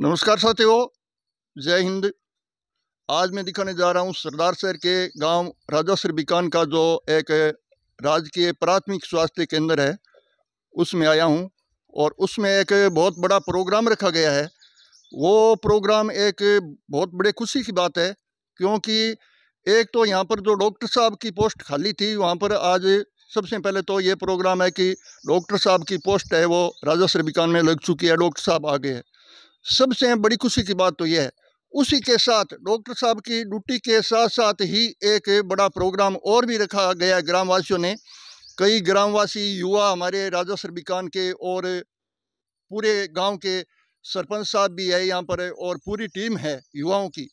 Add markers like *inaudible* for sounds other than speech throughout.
नमस्कार साथियों जय हिंद आज मैं दिखाने जा रहा हूं सरदार शहर के गांव राजासर बिकान का जो एक राजकीय प्राथमिक स्वास्थ्य केंद्र है उसमें आया हूं और उसमें एक बहुत बड़ा प्रोग्राम रखा गया है वो प्रोग्राम एक बहुत बड़े खुशी की बात है क्योंकि एक तो यहाँ पर जो डॉक्टर साहब की पोस्ट खाली थी वहाँ पर आज सबसे पहले तो ये प्रोग्राम है कि डॉक्टर साहब की पोस्ट है वो राजा सरबिकान में लग चुकी है डॉक्टर साहब आ गए हैं सबसे बड़ी खुशी की बात तो यह है उसी के साथ डॉक्टर साहब की ड्यूटी के साथ साथ ही एक बड़ा प्रोग्राम और भी रखा गया ग्रामवासियों ने कई ग्रामवासी युवा हमारे राजा सरबिकान के और पूरे गांव के सरपंच साहब भी है यहाँ पर और पूरी टीम है युवाओं की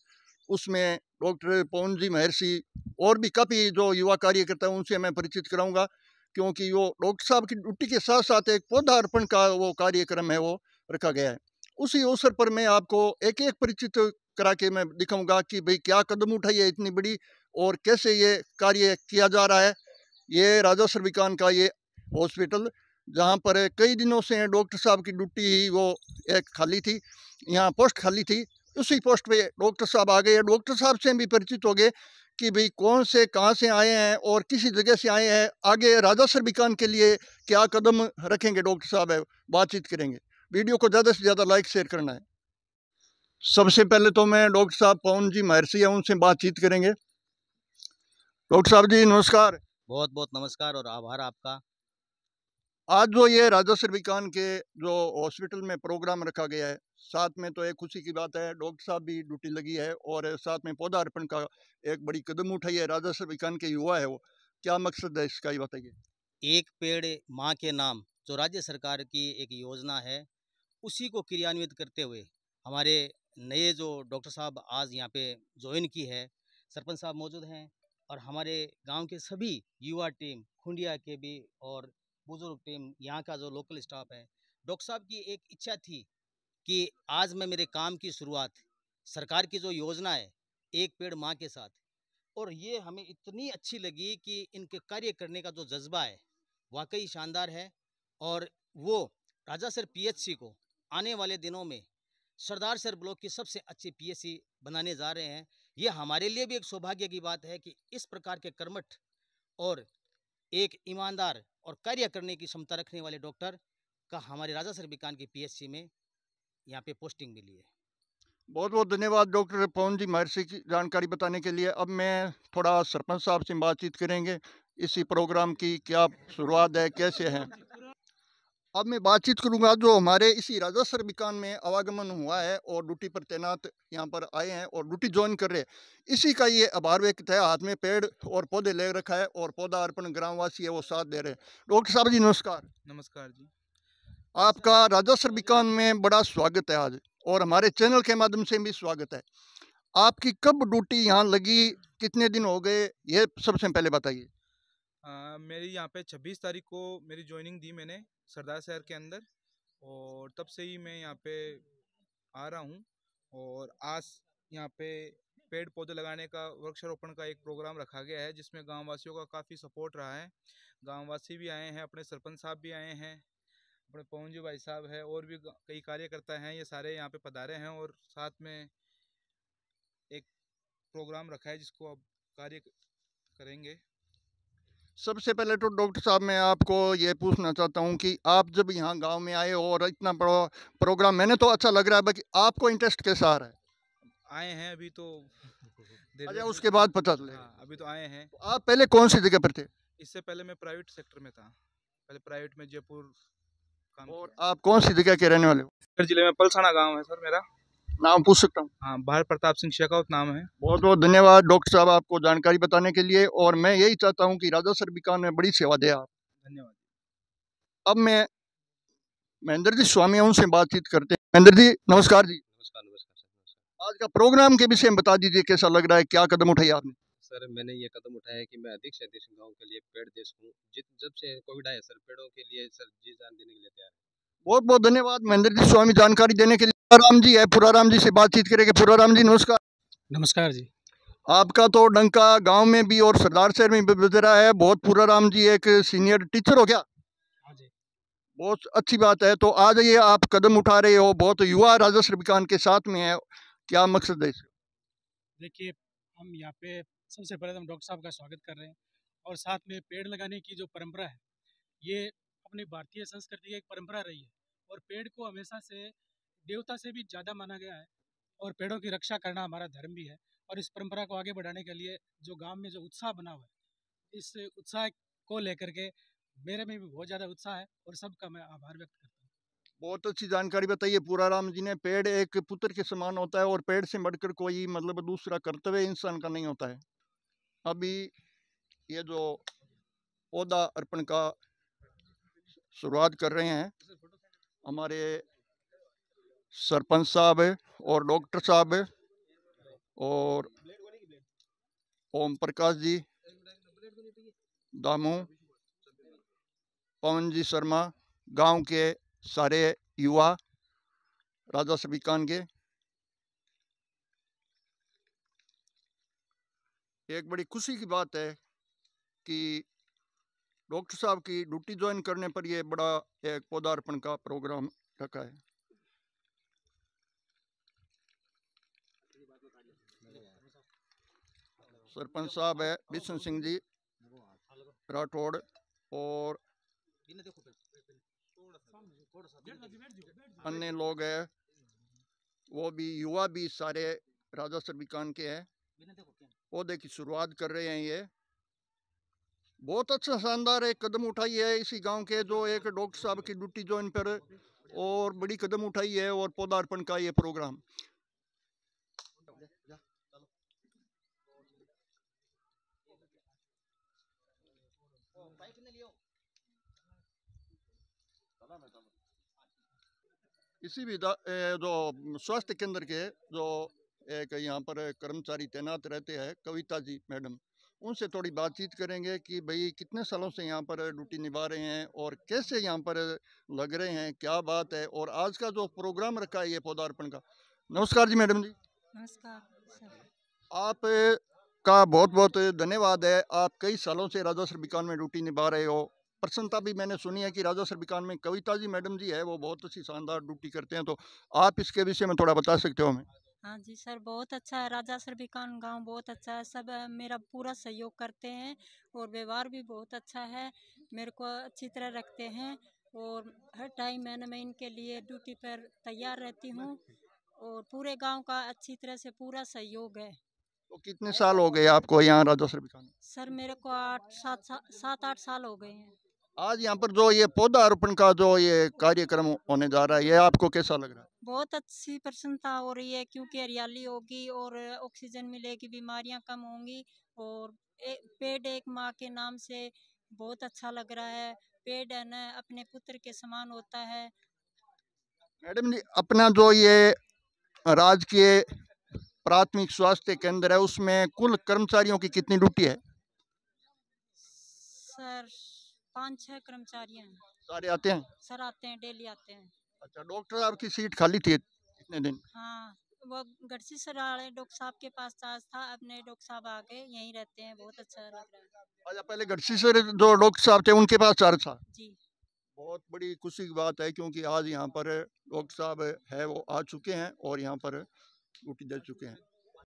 उसमें डॉक्टर पवन जी महर्षि और भी काफ़ी जो युवा कार्यकर्ता हैं उनसे मैं परिचित कराऊंगा क्योंकि वो डॉक्टर साहब की ड्यूटी के साथ साथ एक पौधारोपण का वो कार्यक्रम है वो रखा गया है उसी अवसर पर मैं आपको एक एक परिचित करा के मैं दिखाऊंगा कि भाई क्या कदम उठाई है इतनी बड़ी और कैसे ये कार्य किया जा रहा है ये राजा सर्विकान का ये हॉस्पिटल जहाँ पर कई दिनों से डॉक्टर साहब की ड्यूटी ही वो एक खाली थी यहाँ पोस्ट खाली थी उसी पोस्ट पे डॉक्टर साहब आ गए डॉक्टर साहब से भी परिचित हो गए कि भाई कौन से कहाँ से आए हैं और किसी जगह से आए हैं आगे राजा सर्विकान के लिए क्या कदम रखेंगे डॉक्टर साहब बातचीत करेंगे वीडियो को ज़्यादा से ज़्यादा लाइक शेयर करना है सबसे पहले तो मैं डॉक्टर साहब पवन जी महर्षि हैं उनसे बातचीत करेंगे डॉक्टर साहब जी नमस्कार बहुत बहुत नमस्कार और आभार आपका आज जो ये राजस्व विकान के जो हॉस्पिटल में प्रोग्राम रखा गया है साथ में तो एक खुशी की बात है डॉक्टर साहब भी ड्यूटी लगी है और साथ में पौधा अर्पण का एक बड़ी कदम उठाई है राजस्व विकान के युवा है वो क्या मकसद है इसका ये बताइए एक पेड़ माँ के नाम जो राज्य सरकार की एक योजना है उसी को क्रियान्वित करते हुए हमारे नए जो डॉक्टर साहब आज यहाँ पे ज्वाइन की है सरपंच साहब मौजूद हैं और हमारे गांव के सभी युवा टीम खुंडिया के भी और बुज़ुर्ग टीम यहाँ का जो लोकल स्टाफ है डॉक्टर साहब की एक इच्छा थी कि आज मैं मेरे काम की शुरुआत सरकार की जो योजना है एक पेड़ माँ के साथ और ये हमें इतनी अच्छी लगी कि इनके कार्य करने का जो जज्बा है वाकई शानदार है और वो राजा सर पी को आने वाले दिनों में सरदार सर ब्लॉक की सबसे अच्छी पीएससी बनाने जा रहे हैं ये हमारे लिए भी एक सौभाग्य की बात है कि इस प्रकार के कर्मठ और एक ईमानदार और कार्य करने की क्षमता रखने वाले डॉक्टर का हमारे राजा सर बिकान की पी में यहाँ पे पोस्टिंग मिली है बहुत बहुत धन्यवाद डॉक्टर पवन जी महर्षि की जानकारी बताने के लिए अब मैं थोड़ा सरपंच साहब से बातचीत करेंगे इसी प्रोग्राम की क्या शुरुआत है कैसे है अब मैं बातचीत करूंगा जो हमारे इसी राजस्व बिकान में आवागमन हुआ है और ड्यूटी पर तैनात यहाँ पर आए हैं और ड्यूटी ज्वाइन कर रहे हैं इसी का ये आभार व्यक्त है हाथ में पेड़ और पौधे ले रखा है और पौधा अर्पण ग्रामवासी है वो साथ दे रहे हैं डॉक्टर साहब जी नमस्कार नमस्कार जी आपका राजस्व बिकान में बड़ा स्वागत है आज और हमारे चैनल के माध्यम से भी स्वागत है आपकी कब ड्यूटी यहाँ लगी कितने दिन हो गए ये सबसे पहले बताइए आ, हाँ, मेरी यहाँ पे 26 तारीख को मेरी ज्वाइनिंग दी मैंने सरदार शहर के अंदर और तब से ही मैं यहाँ पे आ रहा हूँ और आज यहाँ पे पेड़ पौधे लगाने का वृक्षारोपण का एक प्रोग्राम रखा गया है जिसमें गाँव वासियों का काफ़ी सपोर्ट रहा है गाँव वासी भी आए हैं अपने सरपंच साहब भी आए हैं अपने पवन जी भाई साहब है और भी कई कार्यकर्ता हैं ये सारे यहाँ पे पधारे हैं और साथ में एक प्रोग्राम रखा है जिसको अब कार्य करेंगे सबसे पहले तो डॉक्टर साहब मैं आपको ये पूछना चाहता हूँ कि आप जब यहाँ गांव में आए हो और इतना बड़ा प्रोग्राम मैंने तो अच्छा लग रहा है बाकी आपको इंटरेस्ट कैसा आ रहा है आए हैं अभी तो *laughs* अच्छा उसके बाद पता चले हाँ, अभी तो आए हैं आप पहले कौन सी जगह पर थे इससे पहले मैं प्राइवेट सेक्टर में था पहले प्राइवेट में जयपुर और आप कौन सी जगह के रहने वाले हो जिले में पलसाना गाँव है सर मेरा नाम पूछ सकता हूँ हाँ भारत प्रताप सिंह शेखावत नाम है बहुत बहुत धन्यवाद डॉक्टर साहब आपको जानकारी बताने के लिए और मैं यही चाहता हूँ कि राजा सरबिकान ने बड़ी सेवा दिया आप धन्यवाद अब मैं महेंद्र जी स्वामी उनसे बातचीत करते हैं महेंद्र जी नमस्कार जी नमस्कार नमस्कार आज का प्रोग्राम के विषय में बता दीजिए कैसा लग रहा है क्या कदम उठाई आपने सर मैंने ये कदम उठाया है कि मैं अधिक से अधिक गाँव के लिए पेड़ दे सकूँ जित जब से कोविड आया सर पेड़ों के लिए सर जी जान देने के लिए तैयार बहुत बहुत धन्यवाद महेंद्र जी स्वामी जानकारी देने के लिए राम जी है पुराराम जी से बातचीत करेंगे पुराराम जी नमस्कार नमस्कार जी आपका तो डंका गांव में भी और सरदार शहर में भी गुजरा है बहुत पुराराम जी एक सीनियर टीचर हो क्या हाँ बहुत अच्छी बात है तो आज ये आप कदम उठा रहे हो बहुत युवा राजस्व विकान के साथ में है क्या मकसद है इसका देखिए हम यहाँ पे सबसे पहले तो हम डॉक्टर साहब का स्वागत कर रहे हैं और साथ में पेड़ लगाने की जो परंपरा है ये अपनी भारतीय संस्कृति की एक परंपरा रही है और पेड़ को हमेशा से देवता से भी ज़्यादा माना गया है और पेड़ों की रक्षा करना हमारा धर्म भी है और इस परंपरा को आगे बढ़ाने के लिए जो गांव में जो उत्साह बना हुआ है इस उत्साह को लेकर के मेरे में भी बहुत ज़्यादा उत्साह है और सबका मैं आभार व्यक्त करता हूँ बहुत अच्छी जानकारी बताइए पूरा राम जी ने पेड़ एक पुत्र के समान होता है और पेड़ से बढ़कर कोई मतलब दूसरा कर्तव्य इंसान का नहीं होता है अभी ये जो पौधा अर्पण का शुरुआत कर रहे हैं हमारे सरपंच साहब है और डॉक्टर साहब है और ओम प्रकाश जी दामू पवन जी शर्मा गांव के सारे युवा राजा सभी कान के एक बड़ी खुशी की बात है कि डॉक्टर साहब की ड्यूटी ज्वाइन करने पर यह बड़ा एक पौधारोपण का प्रोग्राम रखा है सरपंच साहब है बिशन सिंह जी राठौड़ और अन्य लोग हैं वो भी युवा भी सारे राजा सरबिकान के हैं पौधे की शुरुआत कर रहे हैं ये बहुत अच्छा शानदार एक कदम उठाई है इसी गांव के जो एक डॉक्टर साहब की ड्यूटी जो इन पर और बड़ी कदम उठाई है और पौधारोपण का ये प्रोग्राम लियो इसी भी जो स्वास्थ्य केंद्र के जो एक यहाँ पर कर्मचारी तैनात रहते हैं कविता जी मैडम उनसे थोड़ी बातचीत करेंगे कि भाई कितने सालों से यहाँ पर ड्यूटी निभा रहे हैं और कैसे यहाँ पर लग रहे हैं क्या बात है और आज का जो प्रोग्राम रखा है ये पौधारोपण का नमस्कार जी मैडम जी नमस्कार आप का बहुत बहुत धन्यवाद है आप कई सालों से राजा सरबिकान में ड्यूटी निभा रहे हो प्रसन्नता भी मैंने सुनी है कि राजा बिकान में कविता जी मैडम जी है वो बहुत अच्छी शानदार ड्यूटी करते हैं तो आप इसके विषय में थोड़ा बता सकते हो हमें हाँ जी सर बहुत अच्छा है राजा बिकान गाँव बहुत अच्छा है सब मेरा पूरा सहयोग करते हैं और व्यवहार भी बहुत अच्छा है मेरे को अच्छी तरह रखते हैं और हर टाइम मैंने मैं इनके लिए ड्यूटी पर तैयार रहती हूँ और पूरे गांव का अच्छी तरह से पूरा सहयोग है तो कितने साल हो गए आपको यहाँ राजा सर बिछाने सर मेरे को आठ सात सात आठ साल हो गए हैं आज यहाँ पर जो ये पौधा रोपण का जो ये कार्यक्रम होने जा रहा है ये आपको कैसा लग रहा है बहुत अच्छी प्रसन्नता हो रही है क्योंकि हरियाली होगी और ऑक्सीजन मिलेगी बीमारियां कम होंगी और ए, पेड़ एक माँ के नाम से बहुत अच्छा लग रहा है पेड़ है ना अपने पुत्र के समान होता है मैडम जी अपना जो ये राजकीय प्राथमिक स्वास्थ्य केंद्र है उसमें कुल कर्मचारियों की कितनी ड्यूटी है सर पाँच छह कर्मचारी हैं सारे आते हैं सर आते हैं डेली आते हैं अच्छा डॉक्टर साहब की सीट खाली थी इतने दिन हाँ वो गढ़सी सर वाले डॉक्टर साहब के पास चार्ज था अब नए डॉक्टर साहब आके गए यहीं रहते हैं बहुत अच्छा लग रहा है अच्छा पहले गढ़सी सर जो डॉक्टर साहब थे उनके पास चार्ज था जी बहुत बड़ी खुशी की बात है क्योंकि आज यहाँ पर डॉक्टर साहब है वो आ चुके हैं और यहाँ पर उठ जा चुके हैं